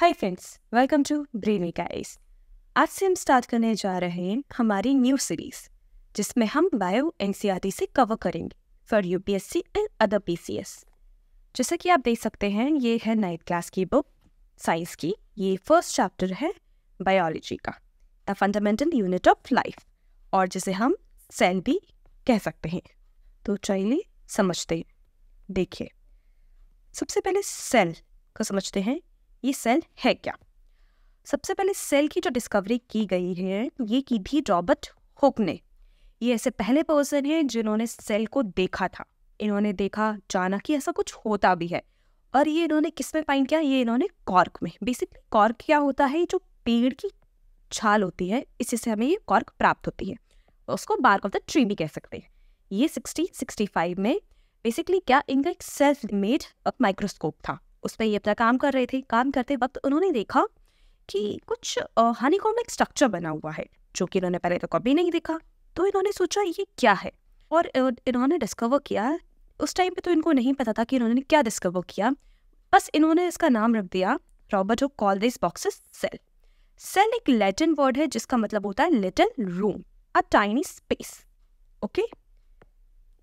Hi friends welcome to brainy guys आज से हम स्टार्ट करने जा रहे हैं हमारी न्यू सीरीज जिसमें हम बायो एनसीईआरटी e से कवर करेंगे for UPSC and other PCS जैसा कि आप देख सकते हैं ये है नाइन्थ क्लास की बुक साइंस की ये फर्स्ट चैप्टर है बायोलॉजी का the fundamental unit of life और जिसे हम सेल भी कह सकते हैं तो चलिए समझते हैं देखिए सबसे पहले सेल को समझते हैं ये सेल है क्या सबसे पहले सेल की जो डिस्कवरी की गई है ये की थी रॉबर्ट हुक ने ये ऐसे पहले पर्सन हैं जिन्होंने सेल को देखा था इन्होंने देखा जाना कि ऐसा कुछ होता भी है और ये इन्होंने किस में फाइंड किया ये इन्होंने कॉर्क में बेसिकली कॉर्क क्या होता है जो पेड़ की छाल होती है इसी से हमें ये कॉर्क प्राप्त होती है उसको बार्क ऑफ द ट्री भी कह सकते हैं ये सिक्सटीन सिक्सटी फाइव में बेसिकली क्या इनका एक सेल्फ मेड माइक्रोस्कोप था उस पर ये अपना काम कर रहे थे काम करते वक्त उन्होंने देखा कि कुछ हानी एक स्ट्रक्चर बना हुआ है जो कि इन्होंने पहले तो कभी नहीं देखा तो इन्होंने सोचा ये क्या है और इन्होंने डिस्कवर किया उस टाइम पे तो इनको नहीं पता था कि इन्होंने क्या डिस्कवर किया बस इन्होंने इसका नाम रख दिया Robert of call this boxes cell cell एक लैटिन वर्ड है जिसका मतलब होता है little room a tiny space okay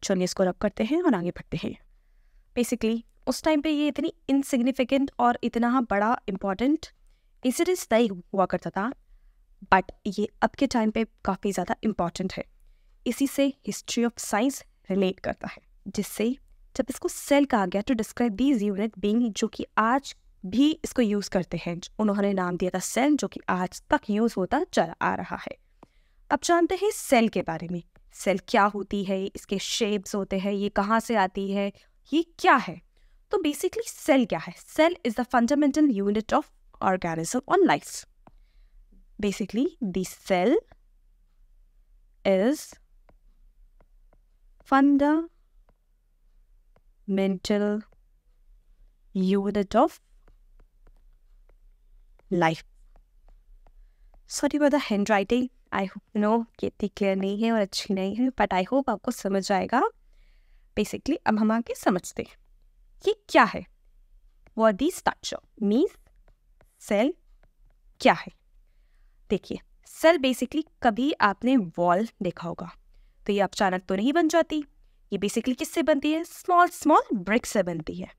चलिए इसको रब करते हैं और आगे बढ़ते हैं बेसिकली उस टाइम पे ये इतनी इनसिग्निफिकेंट और इतना बड़ा इम्पॉर्टेंट इंसिडेंस नहीं हुआ करता था बट ये अब के टाइम पे काफ़ी ज़्यादा इम्पॉर्टेंट है इसी से हिस्ट्री ऑफ साइंस रिलेट करता है जिससे जब इसको सेल कहा गया to describe these unit being जो कि आज भी इसको यूज़ करते हैं उन्होंने नाम दिया था सेल जो कि आज तक यूज़ होता चला आ रहा है अब जानते हैं सेल के बारे में सेल क्या होती है इसके शेप्स होते हैं ये कहाँ से आती है ये क्या है तो बेसिकली सेल क्या है cell is the fundamental unit of organism on life basically the cell is fundamental unit of life sorry for the hand writing I hope no कि इतनी क्लियर नहीं है और अच्छी नहीं है बट आई होप आपको समझ आएगा बेसिकली अब हम आगे समझते हैं ये क्या है वर्दी स्ट्रक्चर मीन्स सेल क्या है देखिए सेल बेसिकली कभी आपने वॉल देखा होगा तो ये अचानक तो नहीं बन जाती ये बेसिकली किससे बनती है स्मॉल स्मॉल ब्रिक से बनती है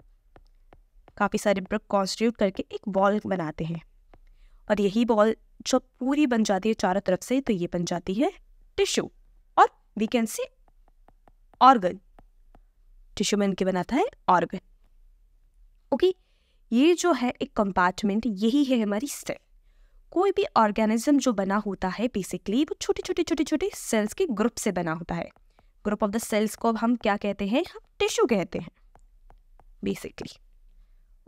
काफ़ी सारे ब्रिक कॉन्स्टिट्यूट करके एक बॉल बनाते हैं और यही बॉल जब पूरी बन जाती है चारों तरफ से तो ये बन जाती है टिश्यू और we can see organ tissue में इनके बनाता है ऑर्गन ओके ये जो है एक कंपार्टमेंट यही है हमारी सेल कोई भी ऑर्गेनिज्म जो बना होता है बेसिकली वो छोटे छोटे छोटे छोटे सेल्स के ग्रुप से बना होता है ग्रुप ऑफ द सेल्स को अब हम क्या कहते हैं हम टिश्यू कहते हैं बेसिकली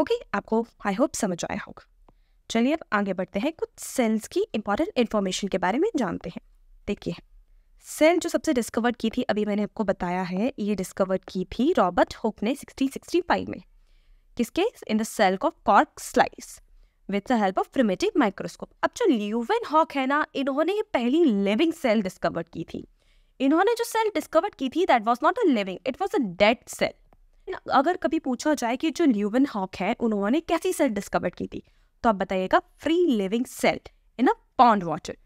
ओके okay, आपको आई होप समझ आया होगा चलिए अब आगे बढ़ते हैं कुछ सेल्स की इंपॉर्टेंट इन्फॉर्मेशन के बारे में जानते हैं देखिए सेल जो सबसे डिस्कवर की थी अभी मैंने आपको बताया है ये डिस्कवर की थी रॉबर्ट हुक ने सिक्सटीन सिक्सटी फाइव में किसके in the cell of cork slice with the help of primitive microscope अब जो ल्यूवेन हॉक है ना इन्होंने ये पहली लिविंग सेल डिस्कवर की थी इन्होंने जो सेल डिस्कवर की थी that was not a living it was a dead cell अगर कभी पूछा जाए कि जो ल्यूवन हॉक है उन्होंने कैसी सेल डिस्कवर की थी तो आप बताइएगा free living cell in a pond water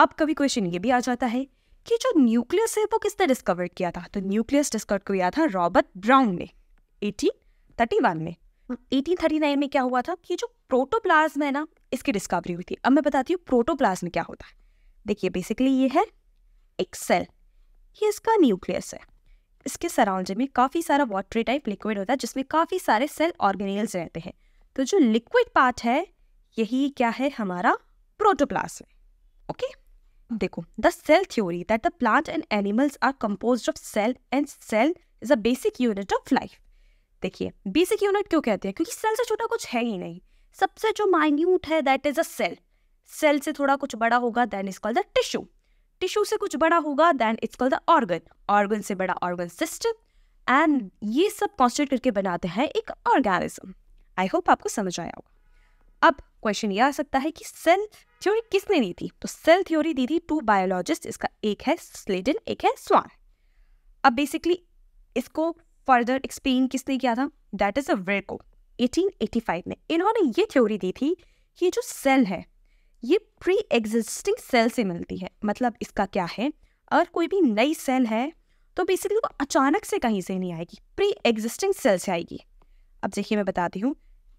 अब कभी क्वेश्चन ये भी आ जाता है कि जो न्यूक्लियस है वो किसने डिस्कवर किया था तो न्यूक्लियस डिस्कवर किया था रॉबर्ट ब्राउन ने एटीन थर्टी वन में एटीन थर्टी नाइन में क्या हुआ था कि जो प्रोटोप्लाज्म है ना इसकी डिस्कवरी हुई थी अब मैं बताती हूँ प्रोटोप्लाज्म क्या होता है देखिए बेसिकली ये है एक सेल ये इसका न्यूक्लियस है इसके सराउंडिंग में काफ़ी सारा वाटरी टाइप लिक्विड होता है जिसमें काफ़ी सारे सेल ऑर्गेनेल्स रहते हैं तो जो लिक्विड पार्ट है यही क्या है हमारा प्रोटोप्लाज्म ओके okay? देखो the cell theory that the plant and animals are compose of cell and cell is a basic unit of life देखिए बेसिक यूनिट क्यों कहते हैं क्योंकि सेल से छोटा कुछ है ही नहीं सबसे जो माइन्यूट है that is a cell cell से थोड़ा कुछ बड़ा होगा then is called the tissue tissue से कुछ बड़ा होगा then it's called the organ organ से बड़ा ऑर्गन सिस्टम एंड ये सब कॉन्स्टेंट करके बनाते हैं एक ऑर्गेनिज्म आई होप आपको समझ आया होगा अब क्वेश्चन ये आ सकता है कि सेल थ्योरी किसने दी थी तो सेल थ्योरी दी थी टू बायोलॉजिस्ट इसका एक है स्लेडन एक है स्वान अब बेसिकली इसको फर्दर एक्सप्लेन किसने किया था दैट इज अ वेरको 1885 में इन्होंने ये थ्योरी दी थी कि जो सेल है ये प्री एग्जिस्टिंग सेल से मिलती है मतलब इसका क्या है अगर कोई भी नई सेल है तो बेसिकली वो अचानक से कहीं से नहीं आएगी प्री एग्जिस्टिंग सेल से आएगी अब देखिए मैं बताती हूँ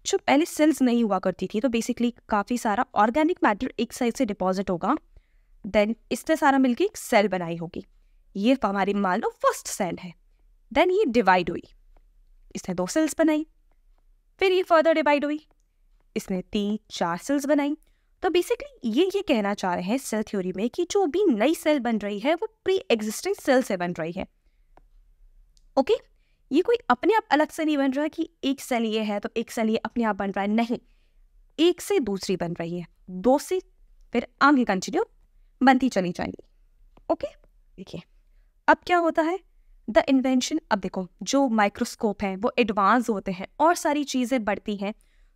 जो पहले सेल्स नहीं हुआ करती थी तो बेसिकली काफ़ी सारा ऑर्गेनिक मैटर एक साइड से डिपॉजिट होगा देन इसने सारा मिलकर एक सेल बनाई होगी ये हमारी मान लो फर्स्ट सेल है देन ये डिवाइड हुई इसने दो सेल्स बनाई फिर ये फर्दर डिवाइड हुई इसने तीन चार सेल्स बनाई तो बेसिकली ये ये कहना चाह रहे हैं सेल थ्योरी में कि जो भी नई सेल बन रही है वो प्री एग्जिस्टिंग सेल से बन रही है ओके okay? ये कोई अपने आप अलग से नहीं बन रहा कि एक सेल ये है तो एक सेल ये अपने आप बन रहा है नहीं एक से दूसरी बन रही है दो से फिर आगे कंटिन्यू बनती चली जाएंगी ओके देखिए अब क्या होता है द इन्वेंशन अब देखो जो माइक्रोस्कोप है वो एडवांस होते हैं और सारी चीज़ें बढ़ती हैं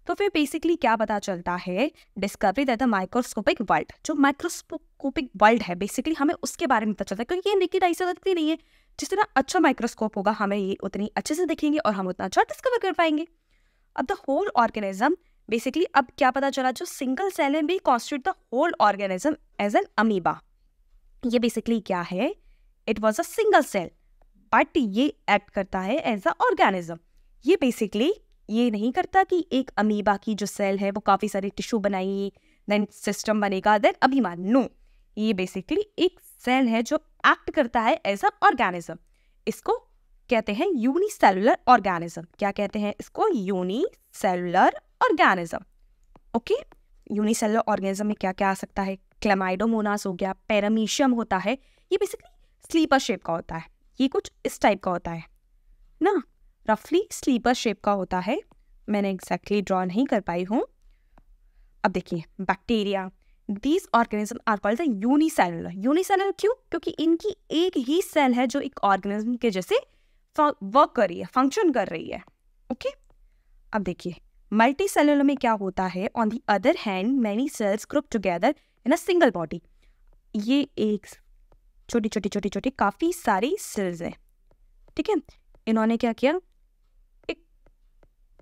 तो फिर बेसिकली क्या पता चलता है discovery that the microscopic world जो माइक्रोस्कोपिक वर्ल्ड है बेसिकली हमें उसके बारे में पता चलता है क्योंकि ये निकी लगती नहीं है जितना अच्छा माइक्रोस्कोप होगा हमें ये उतनी अच्छे से दिखेंगे और हम उतना अच्छा डिस्कवर कर पाएंगे अब द होल ऑर्गेनिज्म बेसिकली अब क्या पता चला जो सिंगल सेल है भी constitute the whole organism as an amoeba ये बेसिकली क्या है it was a single cell but ये एक्ट करता है एज अ ऑर्गेनिज्म ये बेसिकली ये नहीं करता कि एक अमीबा की जो सेल है वो काफ़ी सारे टिश्यू बनाई देन सिस्टम बनेगा देन अभिमान नो ये बेसिकली एक सेल है जो एक्ट करता है एज अ ऑर्गेनिज्म इसको कहते हैं यूनिसेलुलर ऑर्गेनिज्म क्या कहते हैं इसको unicellular organism okay unicellular organism में क्या क्या आ सकता है क्लेमाइडोमोनास हो गया पैरामीशियम होता है ये बेसिकली स्लीपर शेप का होता है ये कुछ इस टाइप का होता है ना रफली स्लीपर शेप का होता है मैंने एग्जैक्टली exactly ड्रॉ नहीं कर पाई हूँ अब देखिए bacteria these organism are called the unicellular unicellular क्यों क्योंकि इनकी एक ही सेल है जो एक ऑर्गेनिज्म के जैसे वर्क कर रही है फंक्शन कर रही है ओके okay? अब देखिए मल्टी सेलुलर में क्या होता है on the other hand many cells group together in a single body ये एक छोटी छोटी छोटी छोटी काफ़ी सारी सेल्स हैं ठीक है इन्होंने क्या किया एक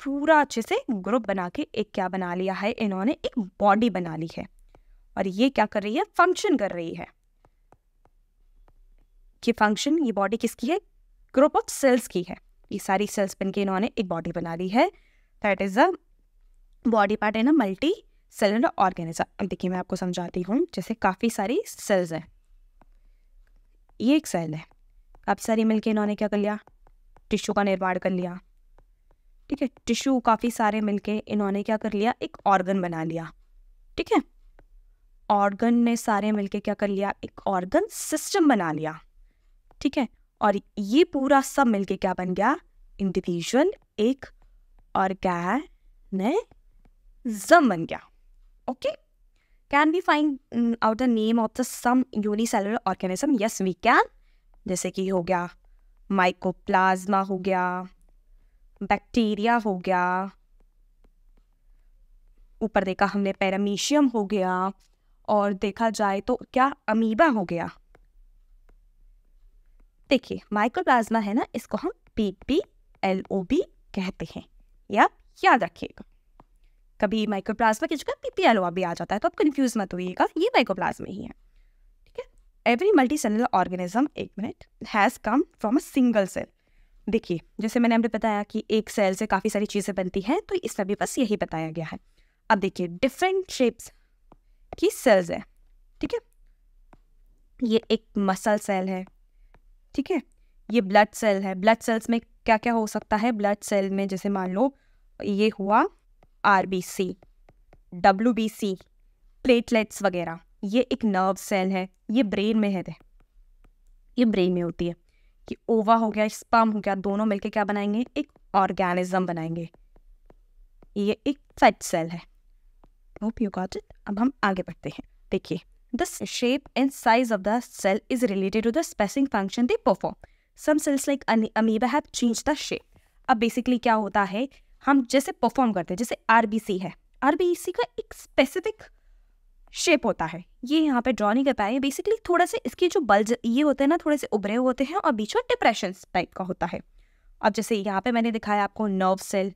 पूरा अच्छे से ग्रुप बना के एक क्या बना लिया है इन्होंने एक बॉडी बना ली है और ये क्या कर रही है फंक्शन कर रही है कि फंक्शन ये बॉडी किसकी है ग्रुप ऑफ सेल्स की है ये सारी सेल्स बन के इन्होंने एक बॉडी बना ली है that is a body part in a multicellular organism अब देखिए मैं आपको समझाती हूँ जैसे काफ़ी सारी सेल्स हैं ये एक सेल है काफ़ी सारी मिलके इन्होंने क्या कर लिया टिश्यू का निर्माण कर लिया ठीक है टिश्यू काफ़ी सारे मिलके इन्होंने क्या कर लिया एक ऑर्गन बना लिया ठीक है ऑर्गन ने सारे मिलके क्या कर लिया एक ऑर्गन सिस्टम बना लिया ठीक है और ये पूरा सब मिलके क्या बन गया इंडिविजुअल एक ऑर्गेनिज्म बन गया okay can we find out the name of the some unicellular organism yes we can जैसे कि हो गया माइकोप्लाज्मा हो गया बैक्टीरिया हो गया ऊपर देखा हमने पैरामीशियम हो गया और देखा जाए तो क्या अमीबा हो गया देखिए माइक्रोप्लाज्मा है ना इसको हम P P L O B कहते हैं या आप याद रखिएगा कभी माइक्रोप्लाज्मा की जगह P P L O B आ जाता है तो आप कन्फ्यूज मत होइएगा ये माइक्रोप्लाज्मा ही है ठीक है एवरी मल्टी सेलुलर ऑर्गेनिज्म एक minute has come from a single cell देखिए जैसे मैंने हमने बताया कि एक सेल से काफ़ी सारी चीज़ें बनती हैं तो इसमें भी बस यही बताया गया है अब देखिए डिफरेंट शेप्स की सेल्स है ठीक है ये एक मसल सेल है ठीक है ये ब्लड सेल है ब्लड सेल्स में क्या क्या हो सकता है ब्लड सेल में जैसे मान लो ये हुआ R B C W B C platelets वगैरह ये एक नर्व सेल है ये ब्रेन में है ये ब्रेन में होती है कि ओवा हो गया स्पर्म हो गया दोनों मिलके क्या बनाएंगे एक ऑर्गेनिज्म बनाएंगे ये एक फैट सेल है होप यू गॉट इट अब हम आगे बढ़ते हैं देखिए the shape and size of the cell is related to the spacing function they perform some cells like amoeba have change the shape अब बेसिकली क्या होता है हम जैसे परफॉर्म करते हैं जैसे आर है आर का एक स्पेसिफिक शेप होता है ये यहाँ पे ड्रॉ नहीं कर पाए बेसिकली थोड़ा से इसके जो बल्ज ये होते हैं ना थोड़े से उभरे हुए होते हैं और बीच में डिप्रेशन टाइप का होता है अब जैसे यहाँ पे मैंने दिखाया आपको नर्व सेल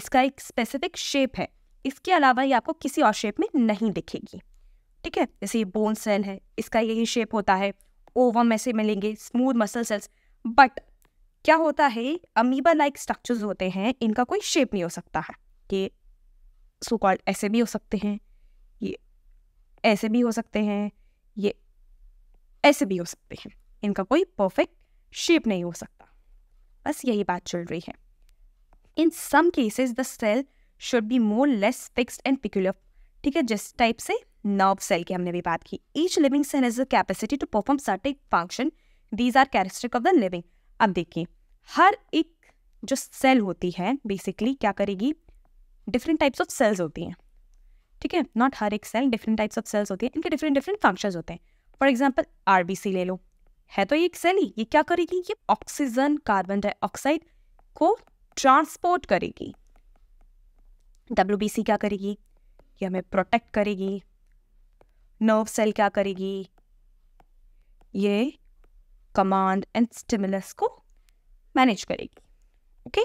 इसका एक स्पेसिफिक शेप है इसके अलावा ये आपको किसी और शेप में नहीं दिखेगी ठीक है जैसे ये बोन सेल है इसका यही शेप होता है ओवम ऐसे मिलेंगे स्मूथ मसल सेल्स बट क्या होता है अमीबा लाइक स्ट्रक्चर्स होते हैं इनका कोई शेप नहीं हो सकता है ये सो कॉल्ड ऐसे भी हो सकते हैं ये ऐसे भी हो सकते हैं ये ऐसे भी हो सकते हैं इनका कोई परफेक्ट शेप नहीं हो सकता बस यही बात चल रही है in some cases the cell should be more less fixed and peculiar ठीक है जिस टाइप से नर्व सेल की हमने भी बात की each living cell is the capacity to perform certain function these are characteristic of the living अब देखिए हर एक जो सेल होती है बेसिकली क्या करेगी डिफरेंट टाइप्स ऑफ सेल्स होती हैं ठीक है नॉट हर एक cell different types of cells होती हैं इनके डिफरेंट डिफरेंट फंक्शंस होते हैं फॉर एग्जांपल आरबीसी ले लो है तो ये एक सेल ही ये क्या करेगी ये ऑक्सीजन कार्बन डाइऑक्साइड को ट्रांसपोर्ट करेगी डब्ल्यू बी सी क्या करेगी ये हमें प्रोटेक्ट करेगी नर्व सेल क्या करेगी ये कमांड एंड स्टिमुलस को मैनेज करेगी okay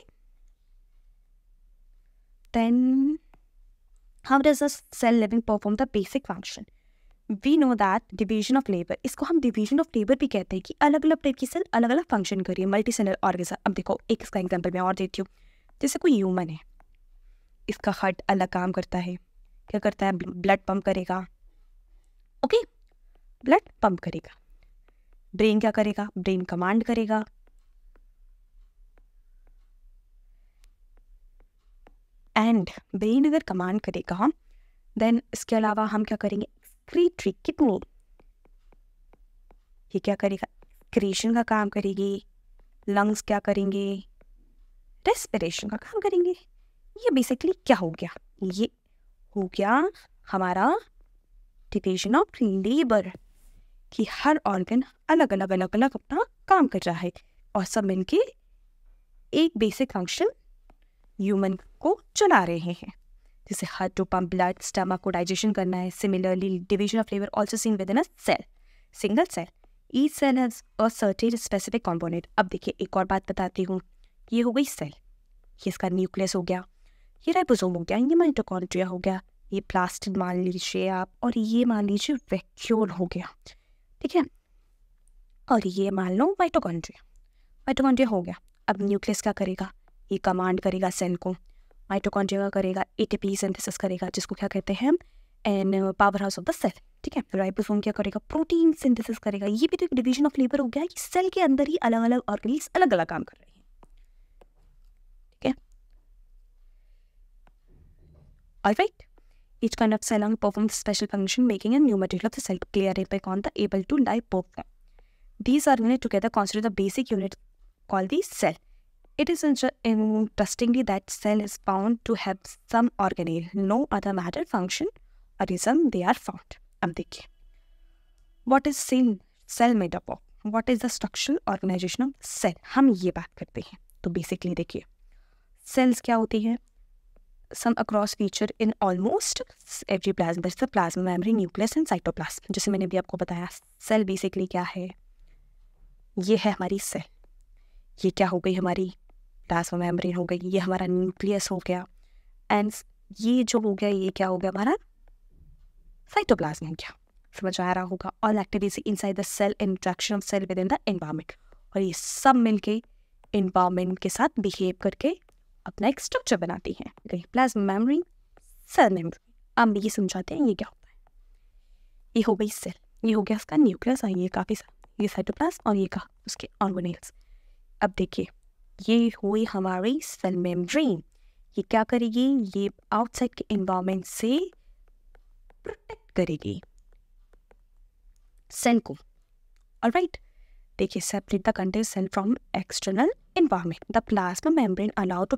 then how does cell living perform the basic function we know that division of labour इसको हम डिवीजन ऑफ लेबर भी कहते हैं कि अलग अलग टाइप की सेल अलग अलग फंक्शन करिए मल्टी सेलर ऑर्गेजम अब देखो एक इसका एग्जाम्पल मैं और देती हूँ जैसे कोई ह्यूमन है इसका हार्ट अलग काम करता है क्या करता है ब्लड पंप करेगा ओके ब्लड पंप करेगा ब्रेन क्या करेगा ब्रेन कमांड करेगा एंड ब्रेन अगर कमांड करेगा देन इसके अलावा हम क्या करेंगे एक्सक्रीटरी किडनी ये क्या करेगा क्रिएशन का काम करेगी लंग्स क्या करेंगे रेस्पिरेशन का काम करेंगे ये बेसिकली क्या हो गया ये हो गया हमारा डिवीजन ऑफ लेबर कि हर ऑर्गन अलग अलग अलग अलग अपना काम कर रहा है और सब मिलके एक बेसिक फंक्शन ह्यूमन को चला रहे हैं जैसे heart to pump blood stomach को डाइजेशन करना है similarly division of labour also seen within a cell single cell each cell has a certain specific component अब देखिए एक और बात बताती हूँ ये हो गई सेल ये इसका न्यूक्लियस हो गया ये रहे हो गया ये माइटोकॉन्ड्रिया हो गया ये प्लास्टिड मान लीजिए आप और ये मान लीजिए वैक्यूल हो गया ठीक है और ये मान लो माइटोकॉन्ड्रिया माइटोकॉन्ड्रिया हो गया अब न्यूक्लियस का करेगा ये कमांड करेगा सेल को माइटोकॉन्ड्रिया का करेगा एटीपी सिंथेसिस करेगा जिसको क्या कहते हैं an powerhouse of the cell ठीक है राइबोसोम क्या करेगा प्रोटीन सिंथेसिस करेगा ये भी तो एक डिवीजन ऑफ लेबर हो गया कि सेल के अंदर ही अलग अलग ऑर्गेनिक्स अलग अलग काम कर रहे हैं All right. Each kind of cell performs special function making a new material of the cell clear a back on the able to lie form. These are unit together constitute the basic unit called the cell. It is interestingly that cell is found to have some organelle, no other matter function or reason they are found. अब देखिए what cell cell cell made up of what is the structural organisation of cell हम ये बात करते हैं तो basically देखिए sales क्या होती हैं some across feature in almost every plasm the plasma memory nucleus and cytoplasm जैसे मैंने भी आपको बताया सेल बेसिकली क्या है ये है हमारी सेल ये क्या हो गई हमारी प्लाज्मा मेम्ब्रेन हो गई ये हमारा न्यूक्लियस हो गया एंड ये जो हो गया ये क्या हो गया हमारा साइटोप्लाज्म हो गया समझ आ रहा होगा all activity inside the cell interaction of cell within the environment और ये सब मिलके एनवायरमेंट के साथ बिहेव करके अपना एक स्ट्रक्चर बनाती हैं प्लाज्मा मेमोरी सेल मेमोरी अब ये समझाते हैं ये क्या होता है ये हो गई सेल ये हो गया उसका न्यूक्लियस और ये काफ़ी सा ये साइटोप्लास और ये कहा उसके ऑर्गोनेल्स अब देखिए ये हुई हमारी सेल मेमोरी ये क्या करेगी ये आउटसाइड के इन्वायरमेंट से प्रोटेक्ट करेगी सेल को और राइट देखिए separate the content cell from external environment the plasma membrane allow to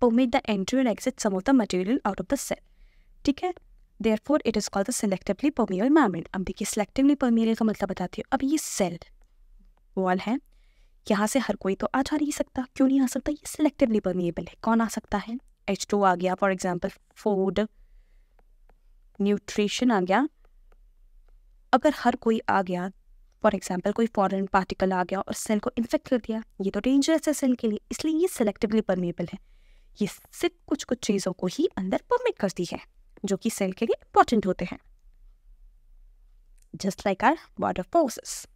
or the entry and exit some of the material out of the cell. ठीक है therefore it is called the selectively permeable mammary अब देखिए selectively permeable का मतलब बताती हूँ अब ये cell wall है यहाँ से हर कोई तो आ जा नहीं सकता क्यों नहीं आ सकता ये selectively permeable है कौन आ सकता है H2 आ गया फॉर एग्जाम्पल फूड न्यूट्रिशन आ गया अगर हर कोई आ गया फॉर एग्जाम्पल कोई फॉरन पार्टिकल आ गया और सेल को इन्फेक्ट कर दिया ये तो डेंजरस है सेल के लिए इसलिए ये सेलेक्टिवली परमेबल है ये सिर्फ कुछ कुछ चीज़ों को ही अंदर परमिट करती है जो कि सेल के लिए इंपॉर्टेंट होते हैं just like our water forces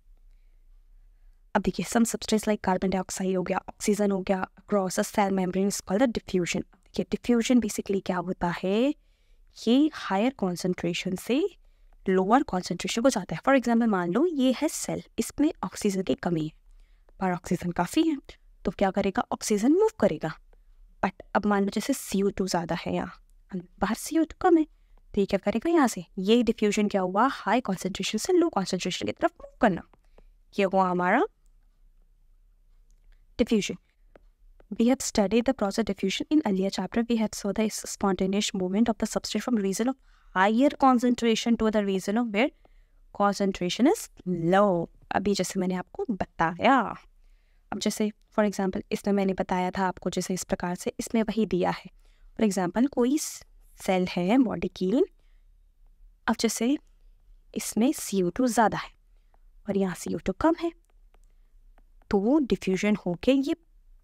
अब देखिए some substance like carbon dioxide हो गया ऑक्सीजन हो गया across a cell membrane called diffusion देखिए डिफ्यूजन बेसिकली क्या होता है ये हायर कॉन्सेंट्रेशन से लोअर कॉन्सेंट्रेशन को जाता है फॉर एग्जाम्पल मान लो ये है सेल इसमें ऑक्सीजन की कमी है पर ऑक्सीजन काफ़ी है तो क्या करेगा ऑक्सीजन मूव करेगा बट अब मान लो जैसे सी टू ज़्यादा है यहाँ बाहर सी ओ टू कम है तो ये क्या करेगा यहाँ से ये डिफ्यूजन क्या हुआ हाई कॉन्सेंट्रेशन से लो कॉन्सेंट्रेशन की तरफ मूव करना ये हुआ हमारा diffusion we have study the process diffusion in earlier chapter we have saw the spontaneous movement of the substance from region of higher concentration to the region of where concentration is low अभी जैसे मैंने आपको बताया अब जैसे for example इसमें मैंने बताया था आपको जैसे इस प्रकार से इसमें वही दिया है फॉर एग्ज़ाम्पल कोई सेल है बॉडी की अब जैसे इसमें सी ओ टू ज़्यादा है और यहाँ सी ओ टू कम है तो वो डिफ्यूजन होके ये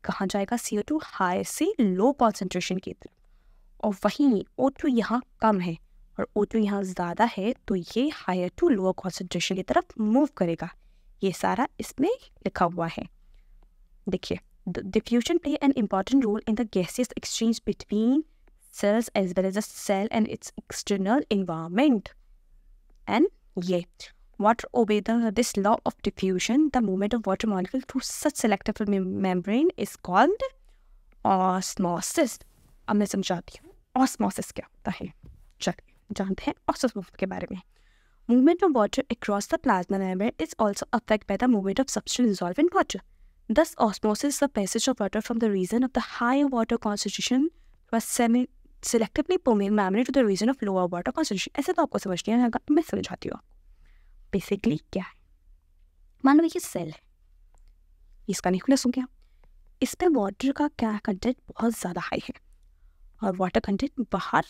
कहाँ जाएगा सी ओ टू हाई से लो कॉन्सेंट्रेशन की तरफ और वहीं ओ टू यहाँ कम है और ओ टू यहाँ ज़्यादा है तो ये हायर टू लोअर कॉन्सेंट्रेशन की तरफ मूव करेगा ये सारा इसमें लिखा हुआ है देखिए diffusion play an important role in the gaseous exchange between cells as well as the cell and its external environment. And yeah, water obeys this law of diffusion. The movement of water molecule through such selective membrane is called osmosis. अब मैं समझाती हूँ osmosis क्या होता है चलिए जानते हैं ऑस्मोसिस के बारे में Movement of water across the plasma membrane is also affect by the movement of substance dissolve in Thus, osmosis is the passage of water from the region of the higher water concentration to a semi selectively permeable membrane to the region of lower water concentration. ऐसे तो आपको समझ नहीं आएगा मैं समझाती हूँ basically क्या है मान लो ये सेल है इसका न्यूक्लियस हो गया इसमें वाटर का क्या कंटेंट बहुत ज़्यादा हाई है और वाटर कंटेंट बाहर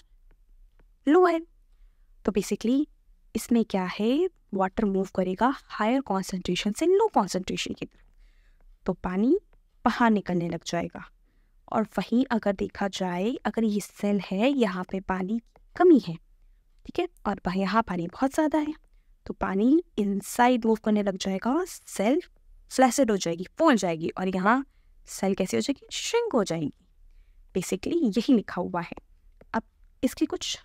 लो है तो बेसिकली इसमें क्या है वाटर मूव करेगा हायर कॉन्सेंट्रेशन से लो कॉन्सेंट्रेशन की तरफ तो पानी बाहर निकलने लग जाएगा और वहीं अगर देखा जाए अगर ये सेल है यहाँ पे पानी कमी है ठीक है और यहाँ पानी बहुत ज़्यादा है तो पानी इनसाइड मूव करने लग जाएगा और सेल फ्लैसेड हो जाएगी फूल जाएगी और यहाँ सेल कैसे हो जाएगी श्रिंक हो जाएगी बेसिकली यही लिखा हुआ है अब इसकी कुछ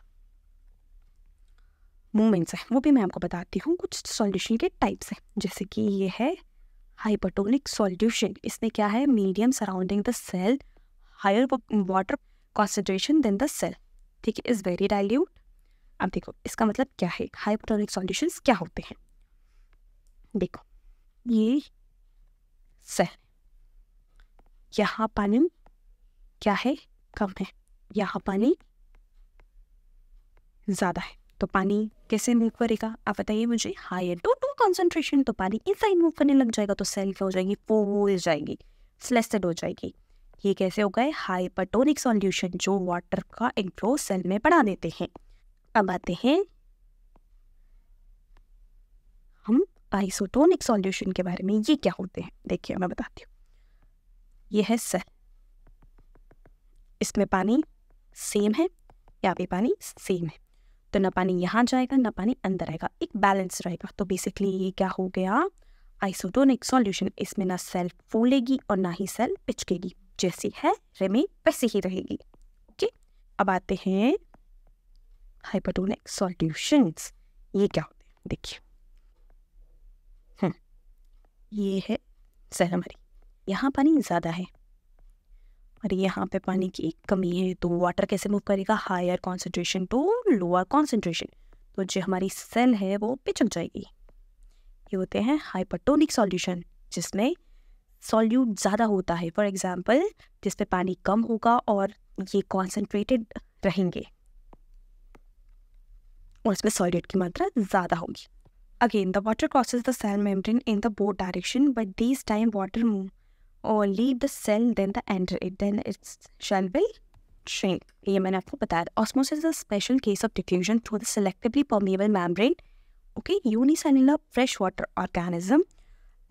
मूवमेंट्स हैं वो भी मैं आपको बताती हूँ कुछ सॉल्यूशन के टाइप्स हैं जैसे कि ये है हाइपरटोनिक सॉल्यूशन इसमें क्या है medium surrounding the cell higher water concentration then the cell ठीक है इज़ वेरी डाइल्यूट अब देखो इसका मतलब क्या है हाइपरटोनिक सॉल्यूशन क्या होते हैं देखो ये सेल यहाँ पानी क्या है कम है यहाँ पानी ज़्यादा है तो पानी कैसे मूव करेगा आप बताइए मुझे high higher to to concentration तो पानी इन साइड मूव करने लग जाएगा तो सेल क्या हो जाएगी फूल जाएगी स्लेसेड हो जाएगी ये कैसे हो गए हाइपरटोनिक सॉल्यूशन जो वाटर का इंट्रो सेल में बढ़ा देते हैं अब आते हैं हम आइसोटोनिक सॉल्यूशन के बारे में ये क्या होते हैं देखिए मैं बताती हूँ ये है सेल इसमें पानी सेम है या भी पानी सेम है तो ना पानी यहाँ जाएगा ना पानी अंदर आएगा एक बैलेंस रहेगा तो बेसिकली ये क्या हो गया आइसोटोनिक सॉल्यूशन इसमें ना सेल फूलेगी और ना ही सेल पिचकेगी जैसी है रेमे वैसी ही रहेगी ओके अब आते हैं हाइपोटोनिक सॉल्यूशन ये क्या होते हैं देखिए हम्म। ये है सेल हमारी यहाँ पानी ज़्यादा है अरे यहाँ पे पानी की कमी है तो वाटर कैसे मूव करेगा higher concentration to lower concentration तो जो हमारी सेल है वो पिचक जाएगी ये होते हैं हाइपरटोनिक सॉल्यूशन जिसमें सॉल्यूट ज़्यादा होता है फॉर एग्ज़ाम्पल जिसपे पानी कम होगा और ये कॉन्सेंट्रेटेड रहेंगे और इसमें सॉल्यूट की मात्रा ज़्यादा होगी again the water crosses the cell membrane in the both direction but this time water move only the cell then the enter it then it shall will shrink ये मैंने आपको बताया osmosis is a special case of diffusion through the selectively permeable membrane okay unicellular freshwater organism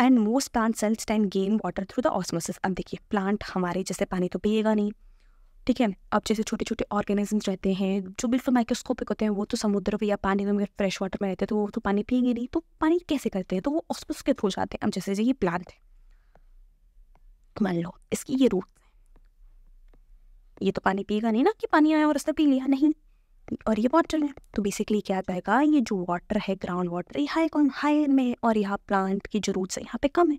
and most plant cells tend gain water through the osmosis अब देखिए plant हमारे जैसे पानी तो पिएगा नहीं ठीक है अब जैसे छोटे छोटे ऑर्गेनिजम्स रहते हैं जो बिल्कुल माइक्रोस्कोपिक होते हैं वो तो समुद्र में या पानी में फ्रेश वाटर में रहते हैं तो वो तो पानी पिएंगे नहीं तो पानी कैसे करते हैं तो वो ऑस्मोसिस के थ्रू जाते हैं अब जैसे ये प्लांट है मान लो इसकी ये रूट ये तो पानी पिएगा नहीं ना कि पानी आया और उसने पी लिया नहीं और ये वाटर है तो बेसिकली क्या कहेगा ये जो वाटर है ग्राउंड वाटर ये हाई कौन हाई में और यहाँ प्लांट की जो रूट्स है यहाँ पे कम है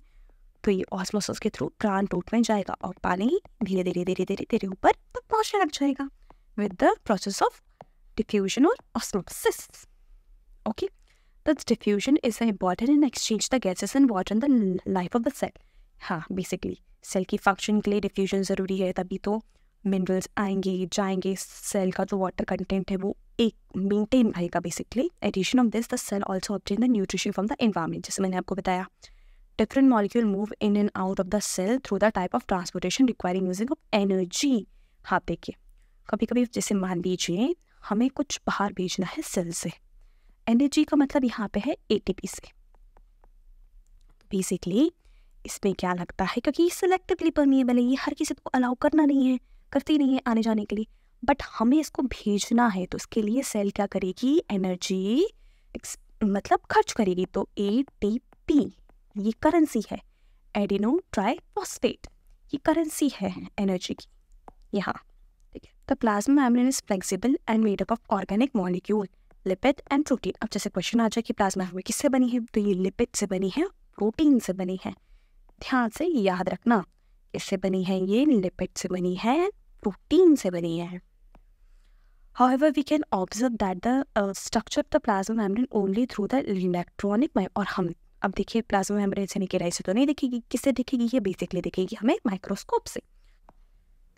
तो ये ऑस्मोसिस के थ्रू प्लांट रूट में जाएगा और पानी धीरे धीरे धीरे धीरे धीरे ऊपर तक पहुँचने लग जाएगा विद द प्रोसेस ऑफ और or okay Okay, diffusion is a important in exchange the gases and water in the life of the cell. हाँ बेसिकली सेल की फंक्शन के लिए डिफ्यूजन ज़रूरी है तभी तो मिनरल्स आएंगे जाएंगे सेल का जो वाटर कंटेंट है वो एक मेंटेन रहेगा basically addition of this the cell also obtain the nutrition from the environment जैसे मैंने आपको बताया different molecule move in and out of the cell through the type of transportation requiring using of energy हाँ देखिए कभी कभी जैसे मान लीजिए हमें कुछ बाहर भेजना है सेल से एनर्जी का मतलब यहाँ पे है ए से बेसिकली इसमें क्या लगता है क्योंकि सिलेक्टिवली परमिएबल है ये हर किसी को अलाउ करना नहीं है करती नहीं है आने जाने के लिए बट हमें इसको भेजना है तो इसके लिए सेल क्या करेगी एनर्जी मतलब खर्च करेगी तो ए टी पी ये करेंसी है एडिनो ट्राई ये करेंसी है एनर्जी की यहाँ ठीक है the plasma membrane is flexible and made up of organic molecule lipid and protein अब जैसे क्वेश्चन आ जाए कि प्लाज्मा हमें किससे बनी है तो ये लिपिड से बनी है प्रोटीन से बनी है ध्यान से याद रखना इससे बनी है ये लिपिड से बनी है प्रोटीन से बनी है However, we can observe that the uh, structure of the plasma membrane only through the electronic और हम अब देखिए प्लाज्मा मेम्ब्रेन से निकल रही से तो नहीं दिखेगी किससे दिखेगी ये बेसिकली दिखेगी हमें माइक्रोस्कोप से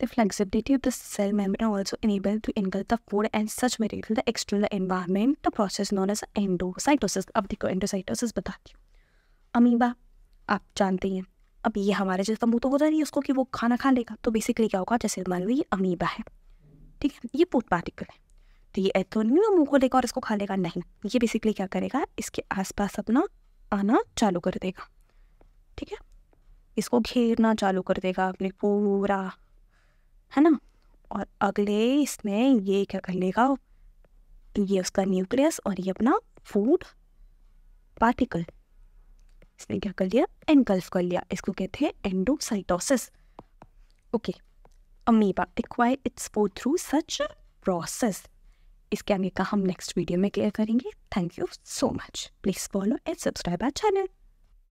The flexibility of the cell membrane also enabled to engulf the food and such material the external environment, the process known as endocytosis. अब देखो endocytosis बताती हूँ अमीबा आप जानते हैं अब ये हमारे जैसे तो मुँह तो होता नहीं उसको कि वो खाना खा लेगा तो बेसिकली क्या होगा जैसे मान लो ये अमीबा है ठीक है ये फूड पार्टिकल है तो ये तो नहीं मुँह को लेगा और इसको खा लेगा नहीं ये बेसिकली क्या करेगा इसके आसपास अपना आना चालू कर देगा ठीक है इसको घेरना चालू कर देगा अपने पूरा है ना और अगले इसमें ये क्या कर लेगा ये उसका न्यूक्लियस और ये अपना फूड पार्टिकल इसने क्या कर लिया एनगल्फ कर लिया इसको कहते हैं endocytosis okay amoeba acquire its पो थ्रू सच प्रोसेस इसके आगे का हम नेक्स्ट वीडियो में क्लियर करेंगे thank you so much please follow and subscribe our channel